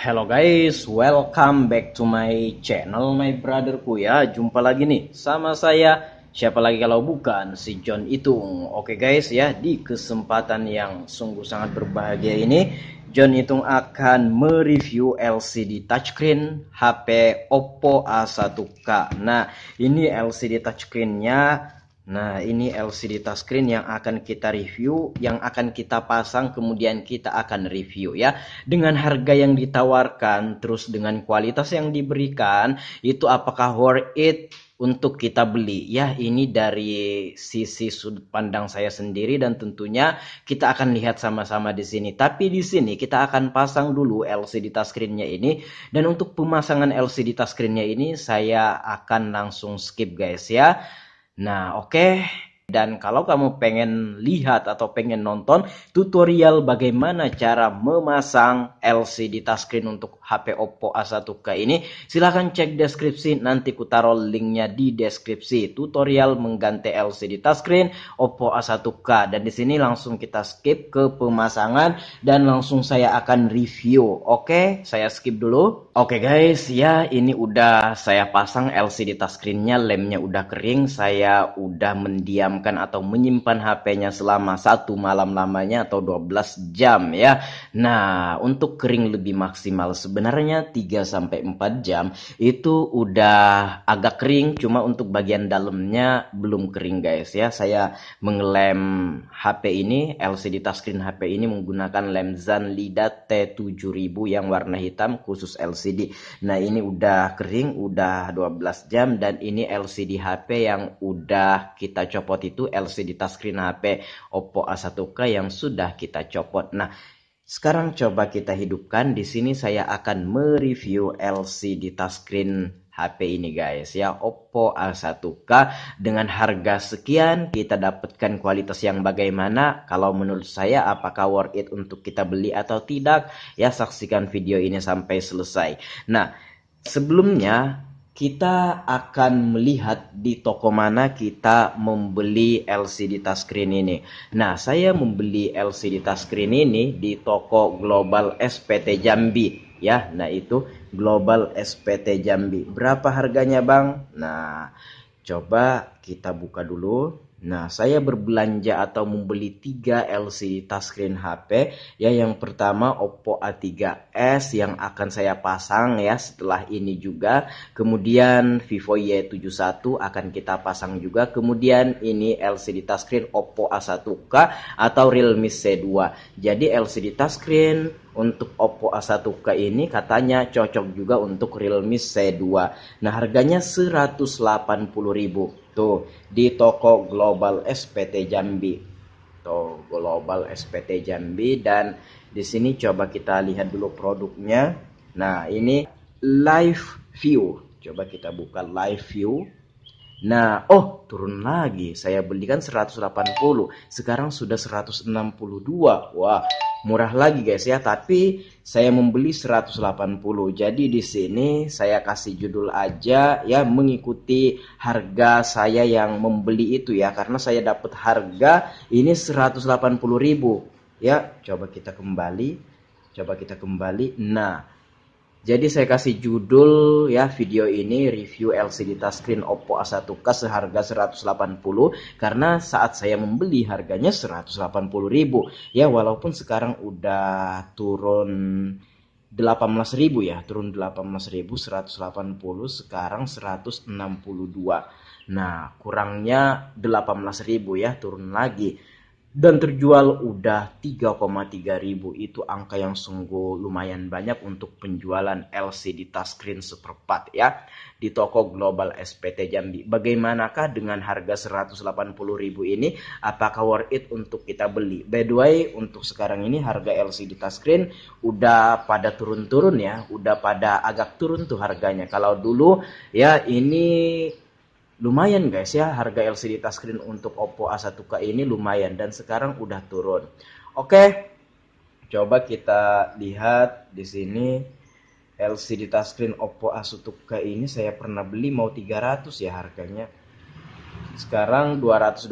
Hello guys, welcome back to my channel my brotherku ya Jumpa lagi nih sama saya Siapa lagi kalau bukan si John Itung Oke guys ya di kesempatan yang sungguh sangat berbahagia ini John Itung akan mereview LCD touchscreen HP Oppo A1K Nah ini LCD touchscreennya Nah, ini LCD touchscreen yang akan kita review, yang akan kita pasang, kemudian kita akan review ya. Dengan harga yang ditawarkan, terus dengan kualitas yang diberikan, itu apakah worth it untuk kita beli? Ya, ini dari sisi sudut pandang saya sendiri dan tentunya kita akan lihat sama-sama di sini. Tapi di sini kita akan pasang dulu LCD touchscreen-nya ini dan untuk pemasangan LCD touchscreen-nya ini saya akan langsung skip guys ya Nah, oke. Okay. Dan kalau kamu pengen lihat atau pengen nonton tutorial bagaimana cara memasang LCD touchscreen untuk HP Oppo A1K ini, silahkan cek deskripsi. Nanti ku taruh linknya di deskripsi. Tutorial mengganti LCD touchscreen Oppo A1K. Dan di sini langsung kita skip ke pemasangan dan langsung saya akan review. Oke, saya skip dulu. Oke guys, ya ini udah saya pasang LCD touchscreennya, lemnya udah kering, saya udah mendiam atau menyimpan HP-nya selama satu malam lamanya atau 12 jam ya. Nah, untuk kering lebih maksimal sebenarnya 3 sampai 4 jam itu udah agak kering cuma untuk bagian dalamnya belum kering guys ya. Saya mengelem HP ini LCD touchscreen HP ini menggunakan lem Zanlida T7000 yang warna hitam khusus LCD. Nah, ini udah kering, udah 12 jam dan ini LCD HP yang udah kita copot itu LCD touchscreen HP Oppo A1K yang sudah kita copot. Nah, sekarang coba kita hidupkan. Di sini saya akan mereview LCD touchscreen HP ini guys ya Oppo A1K dengan harga sekian kita dapatkan kualitas yang bagaimana kalau menurut saya apakah worth it untuk kita beli atau tidak ya saksikan video ini sampai selesai nah sebelumnya kita akan melihat di toko mana kita membeli LCD touchscreen ini. Nah, saya membeli LCD touchscreen ini di toko Global SPT Jambi ya. Nah, itu Global SPT Jambi. Berapa harganya, Bang? Nah, coba kita buka dulu. Nah, saya berbelanja atau membeli 3 LCD touchscreen HP. Ya, yang pertama Oppo A3s yang akan saya pasang ya setelah ini juga. Kemudian Vivo Y71 akan kita pasang juga. Kemudian ini LCD touchscreen Oppo A1K atau Realme C2. Jadi LCD touchscreen untuk Oppo A1K ini katanya cocok juga untuk Realme C2. Nah, harganya 180.000. Tuh, di toko Global SPT Jambi. Tuh, Global SPT Jambi dan di sini coba kita lihat dulu produknya. Nah, ini live view. Coba kita buka live view. Nah, oh turun lagi. Saya belikan 180, sekarang sudah 162. Wah, murah lagi guys ya tapi saya membeli 180 jadi di sini saya kasih judul aja ya mengikuti harga saya yang membeli itu ya karena saya dapat harga ini 180.000 ya coba kita kembali coba kita kembali nah jadi saya kasih judul ya video ini review LCD touchscreen Oppo A1K seharga 180 karena saat saya membeli harganya 180.000. Ya walaupun sekarang udah turun 18.000 ya, turun 18.000 180 sekarang 162. Nah, kurangnya 18.000 ya, turun lagi dan terjual udah 3,3 ribu itu angka yang sungguh lumayan banyak untuk penjualan LCD touchscreen seperempat ya di toko global SPT Jambi. Bagaimanakah dengan harga 180 ribu ini? Apakah worth it untuk kita beli? By the way, untuk sekarang ini harga LCD touchscreen udah pada turun-turun ya, udah pada agak turun tuh harganya. Kalau dulu ya ini lumayan guys ya harga LCD touchscreen untuk Oppo A1K ini lumayan dan sekarang udah turun. Oke. Coba kita lihat di sini LCD touchscreen Oppo A1K ini saya pernah beli mau 300 ya harganya. Sekarang 228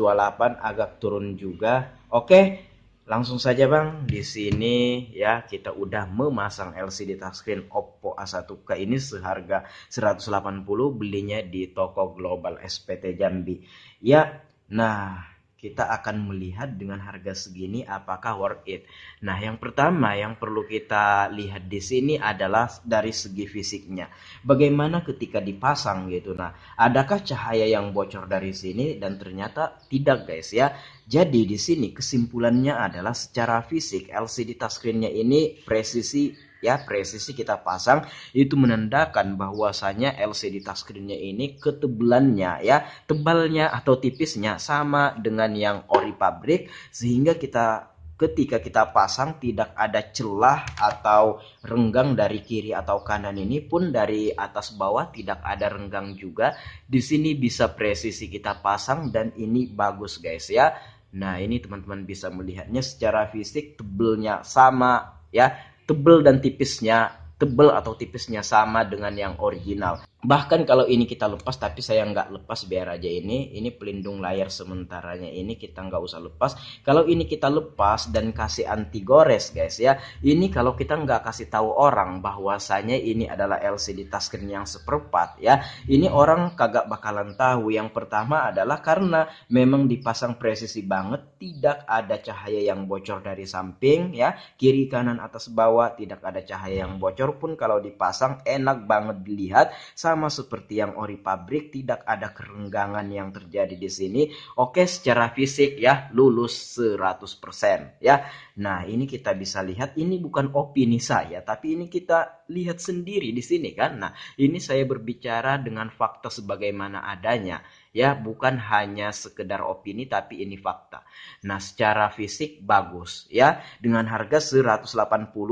agak turun juga. Oke, Langsung saja Bang, di sini ya kita udah memasang LCD touchscreen Oppo A1K ini seharga 180 belinya di toko Global SPT Jambi. Ya, nah kita akan melihat dengan harga segini apakah worth it. Nah, yang pertama yang perlu kita lihat di sini adalah dari segi fisiknya. Bagaimana ketika dipasang gitu. Nah, adakah cahaya yang bocor dari sini dan ternyata tidak guys ya. Jadi di sini kesimpulannya adalah secara fisik LCD touchscreen-nya ini presisi ya presisi kita pasang itu menandakan bahwasanya LCD touchscreennya ini ketebalannya ya tebalnya atau tipisnya sama dengan yang ori pabrik sehingga kita ketika kita pasang tidak ada celah atau renggang dari kiri atau kanan ini pun dari atas bawah tidak ada renggang juga di sini bisa presisi kita pasang dan ini bagus guys ya nah ini teman-teman bisa melihatnya secara fisik tebelnya sama ya tebel dan tipisnya tebel atau tipisnya sama dengan yang original bahkan kalau ini kita lepas tapi saya nggak lepas biar aja ini ini pelindung layar sementaranya ini kita nggak usah lepas kalau ini kita lepas dan kasih anti gores guys ya ini kalau kita nggak kasih tahu orang bahwasanya ini adalah LCD touchscreen yang seperempat ya ini orang kagak bakalan tahu yang pertama adalah karena memang dipasang presisi banget tidak ada cahaya yang bocor dari samping ya kiri kanan atas bawah tidak ada cahaya yang bocor pun kalau dipasang enak banget dilihat sama seperti yang ori pabrik, tidak ada kerenggangan yang terjadi di sini. Oke, secara fisik ya lulus 100% ya. Nah, ini kita bisa lihat ini bukan opini saya, tapi ini kita lihat sendiri di sini kan. Nah, ini saya berbicara dengan fakta sebagaimana adanya ya bukan hanya sekedar opini tapi ini fakta. Nah, secara fisik bagus ya dengan harga 180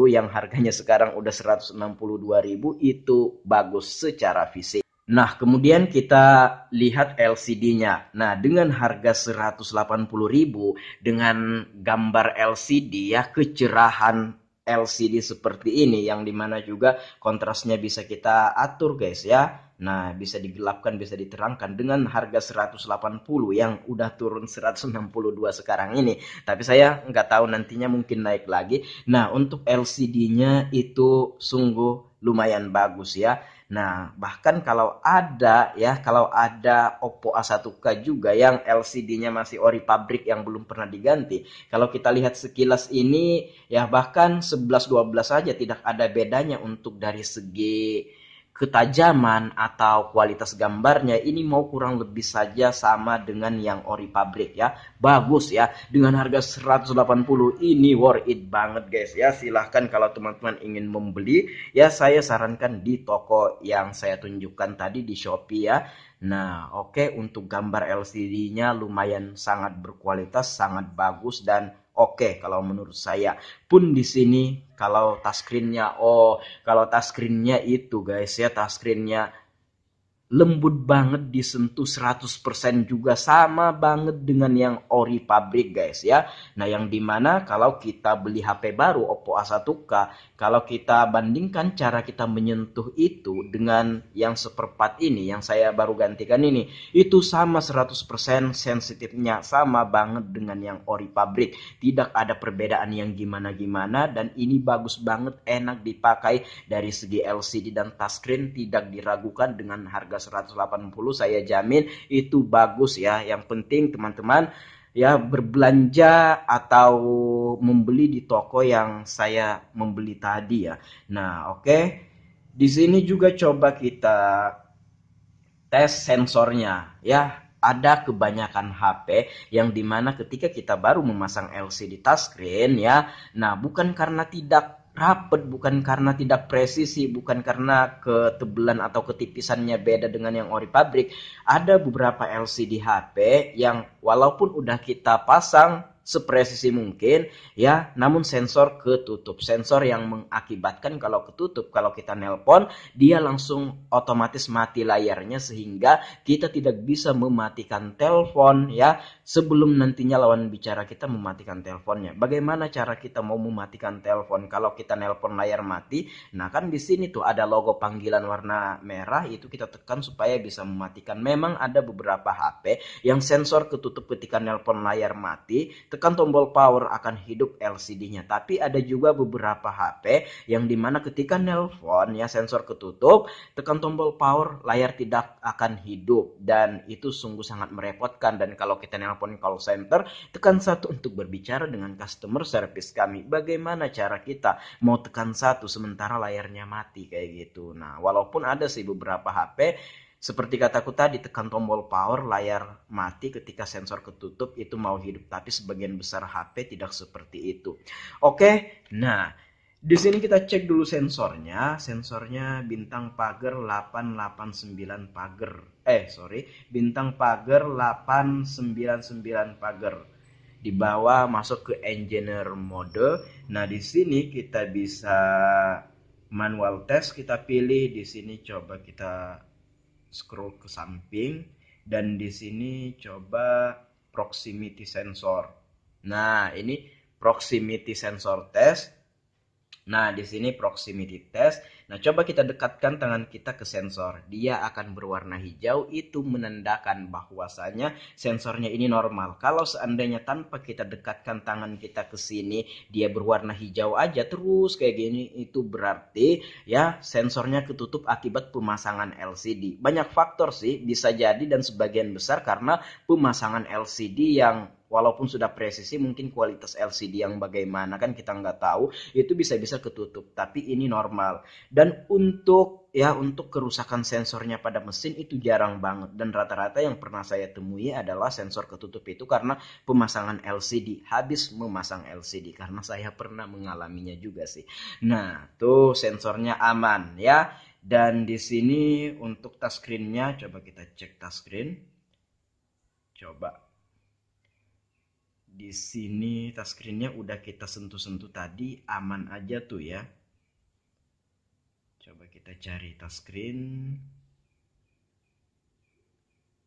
yang harganya sekarang udah 162.000 itu bagus secara fisik. Nah, kemudian kita lihat LCD-nya. Nah, dengan harga 180.000 dengan gambar LCD ya kecerahan LCD seperti ini yang dimana juga kontrasnya bisa kita atur guys ya Nah, bisa digelapkan, bisa diterangkan dengan harga 180 yang udah turun 162 sekarang ini. Tapi saya nggak tahu nantinya mungkin naik lagi. Nah, untuk LCD-nya itu sungguh lumayan bagus ya. Nah, bahkan kalau ada ya, kalau ada Oppo A1K juga yang LCD-nya masih ori pabrik yang belum pernah diganti. Kalau kita lihat sekilas ini ya bahkan 11 12 saja tidak ada bedanya untuk dari segi ketajaman atau kualitas gambarnya ini mau kurang lebih saja sama dengan yang ori pabrik ya. Bagus ya. Dengan harga 180 ini worth it banget guys ya. Silahkan kalau teman-teman ingin membeli ya saya sarankan di toko yang saya tunjukkan tadi di Shopee ya. Nah oke okay, untuk gambar LCD-nya lumayan sangat berkualitas, sangat bagus dan Oke, okay, kalau menurut saya pun di sini kalau touchscreennya oh kalau touchscreennya itu guys ya touchscreennya lembut banget disentuh 100% juga sama banget dengan yang ori pabrik guys ya. Nah yang dimana kalau kita beli HP baru Oppo A1K kalau kita bandingkan cara kita menyentuh itu dengan yang seperempat ini yang saya baru gantikan ini itu sama 100% sensitifnya sama banget dengan yang ori pabrik. Tidak ada perbedaan yang gimana-gimana dan ini bagus banget enak dipakai dari segi LCD dan touchscreen tidak diragukan dengan harga harga 180 saya jamin itu bagus ya. Yang penting teman-teman ya berbelanja atau membeli di toko yang saya membeli tadi ya. Nah, oke. Okay. Di sini juga coba kita tes sensornya ya. Ada kebanyakan HP yang dimana ketika kita baru memasang LCD touchscreen ya, nah bukan karena tidak rapet bukan karena tidak presisi bukan karena ketebalan atau ketipisannya beda dengan yang ori pabrik ada beberapa LCD HP yang walaupun udah kita pasang sepresisi mungkin ya namun sensor ketutup sensor yang mengakibatkan kalau ketutup kalau kita nelpon dia langsung otomatis mati layarnya sehingga kita tidak bisa mematikan telepon ya sebelum nantinya lawan bicara kita mematikan teleponnya bagaimana cara kita mau mematikan telepon kalau kita nelpon layar mati nah kan di sini tuh ada logo panggilan warna merah itu kita tekan supaya bisa mematikan memang ada beberapa HP yang sensor ketutup ketika nelpon layar mati tekan tombol power akan hidup LCD-nya. Tapi ada juga beberapa HP yang dimana ketika nelpon ya sensor ketutup, tekan tombol power layar tidak akan hidup dan itu sungguh sangat merepotkan dan kalau kita nelpon call center tekan satu untuk berbicara dengan customer service kami. Bagaimana cara kita mau tekan satu sementara layarnya mati kayak gitu. Nah, walaupun ada sih beberapa HP seperti kataku tadi, tekan tombol power layar mati ketika sensor ketutup itu mau hidup, tapi sebagian besar HP tidak seperti itu. Oke, nah di sini kita cek dulu sensornya. Sensornya bintang pagar 889 pagar. Eh, sorry, bintang pagar 899 pagar. Di bawah masuk ke engineer mode. Nah, di sini kita bisa manual test kita pilih di sini coba kita scroll ke samping dan di sini coba proximity sensor. Nah, ini proximity sensor test Nah, di sini proximity test. Nah, coba kita dekatkan tangan kita ke sensor. Dia akan berwarna hijau, itu menandakan bahwasanya sensornya ini normal. Kalau seandainya tanpa kita dekatkan tangan kita ke sini, dia berwarna hijau aja terus kayak gini, itu berarti ya sensornya ketutup akibat pemasangan LCD. Banyak faktor sih bisa jadi dan sebagian besar karena pemasangan LCD yang walaupun sudah presisi mungkin kualitas LCD yang bagaimana kan kita nggak tahu itu bisa-bisa ketutup tapi ini normal dan untuk ya untuk kerusakan sensornya pada mesin itu jarang banget dan rata-rata yang pernah saya temui adalah sensor ketutup itu karena pemasangan LCD habis memasang LCD karena saya pernah mengalaminya juga sih nah tuh sensornya aman ya dan di sini untuk touchscreennya coba kita cek touchscreen coba di sini touchscreennya udah kita sentuh-sentuh tadi aman aja tuh ya coba kita cari touchscreen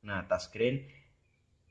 nah touchscreen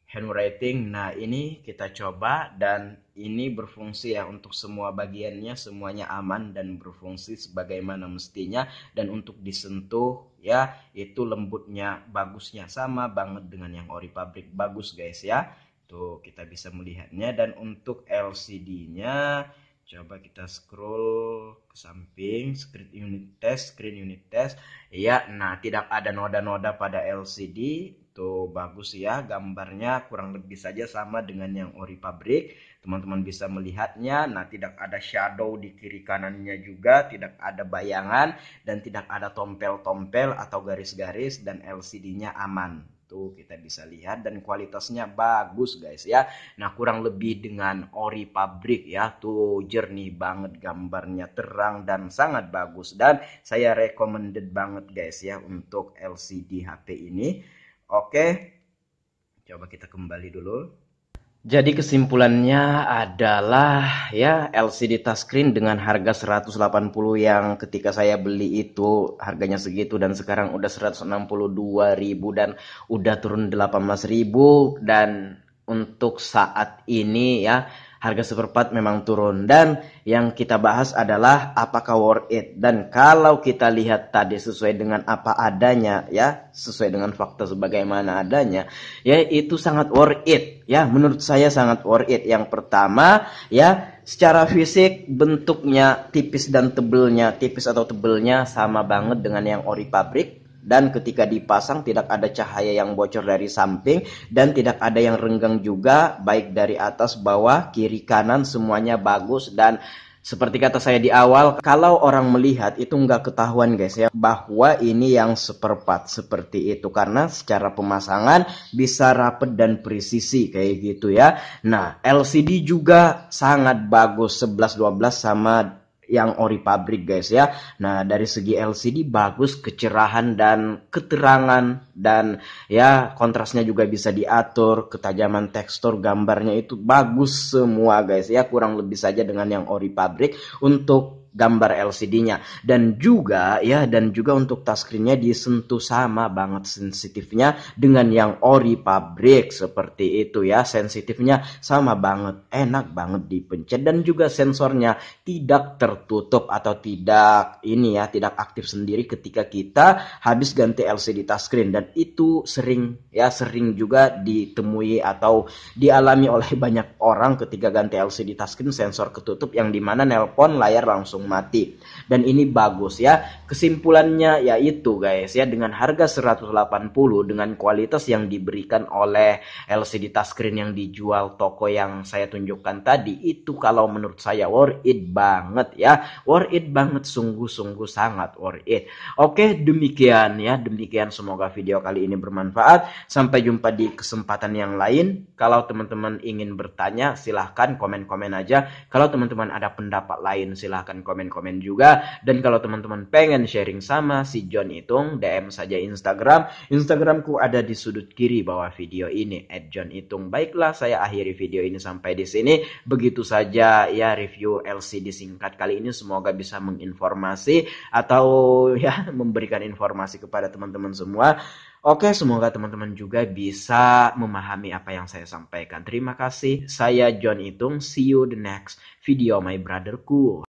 handwriting nah ini kita coba dan ini berfungsi ya untuk semua bagiannya semuanya aman dan berfungsi sebagaimana mestinya dan untuk disentuh ya itu lembutnya bagusnya sama banget dengan yang ori pabrik bagus guys ya tuh kita bisa melihatnya dan untuk LCD-nya coba kita scroll ke samping screen unit test screen unit test ya nah tidak ada noda-noda pada LCD tuh bagus ya gambarnya kurang lebih saja sama dengan yang ori pabrik teman-teman bisa melihatnya nah tidak ada shadow di kiri kanannya juga tidak ada bayangan dan tidak ada tompel-tompel atau garis-garis dan LCD-nya aman itu kita bisa lihat dan kualitasnya bagus guys ya nah kurang lebih dengan ori pabrik ya tuh jernih banget gambarnya terang dan sangat bagus dan saya recommended banget guys ya untuk LCD HP ini oke coba kita kembali dulu jadi kesimpulannya adalah ya LCD touchscreen dengan harga 180 yang ketika saya beli itu harganya segitu dan sekarang udah 162.000 dan udah turun 18.000 dan untuk saat ini ya harga seperempat memang turun dan yang kita bahas adalah apakah worth it dan kalau kita lihat tadi sesuai dengan apa adanya ya sesuai dengan fakta sebagaimana adanya ya itu sangat worth it ya menurut saya sangat worth it yang pertama ya secara fisik bentuknya tipis dan tebelnya tipis atau tebelnya sama banget dengan yang ori pabrik dan ketika dipasang tidak ada cahaya yang bocor dari samping dan tidak ada yang renggang juga baik dari atas bawah kiri kanan semuanya bagus dan seperti kata saya di awal, kalau orang melihat itu nggak ketahuan guys ya bahwa ini yang seperempat seperti itu karena secara pemasangan bisa rapet dan presisi kayak gitu ya. Nah LCD juga sangat bagus 11, 12 sama yang ori pabrik guys ya. Nah dari segi LCD bagus kecerahan dan keterangan dan ya kontrasnya juga bisa diatur ketajaman tekstur gambarnya itu bagus semua guys ya kurang lebih saja dengan yang ori pabrik untuk gambar LCD-nya dan juga ya dan juga untuk touchscreen-nya disentuh sama banget sensitifnya dengan yang ori pabrik seperti itu ya sensitifnya sama banget enak banget dipencet dan juga sensornya tidak tertutup atau tidak ini ya tidak aktif sendiri ketika kita habis ganti LCD touchscreen dan itu sering ya sering juga ditemui atau dialami oleh banyak orang ketika ganti LCD touchscreen sensor ketutup yang dimana nelpon layar langsung langsung mati. Dan ini bagus ya. Kesimpulannya yaitu guys ya dengan harga 180 dengan kualitas yang diberikan oleh LCD touchscreen yang dijual toko yang saya tunjukkan tadi itu kalau menurut saya worth it banget ya. Worth it banget sungguh-sungguh sangat worth it. Oke, demikian ya. Demikian semoga video kali ini bermanfaat. Sampai jumpa di kesempatan yang lain. Kalau teman-teman ingin bertanya silahkan komen-komen aja. Kalau teman-teman ada pendapat lain silahkan komen-komen juga. Dan kalau teman-teman pengen sharing sama si John Itung, DM saja Instagram. Instagramku ada di sudut kiri bawah video ini, at John Itung. Baiklah, saya akhiri video ini sampai di sini. Begitu saja ya review LCD singkat kali ini. Semoga bisa menginformasi atau ya memberikan informasi kepada teman-teman semua. Oke, semoga teman-teman juga bisa memahami apa yang saya sampaikan. Terima kasih. Saya John Itung. See you the next video, my brotherku.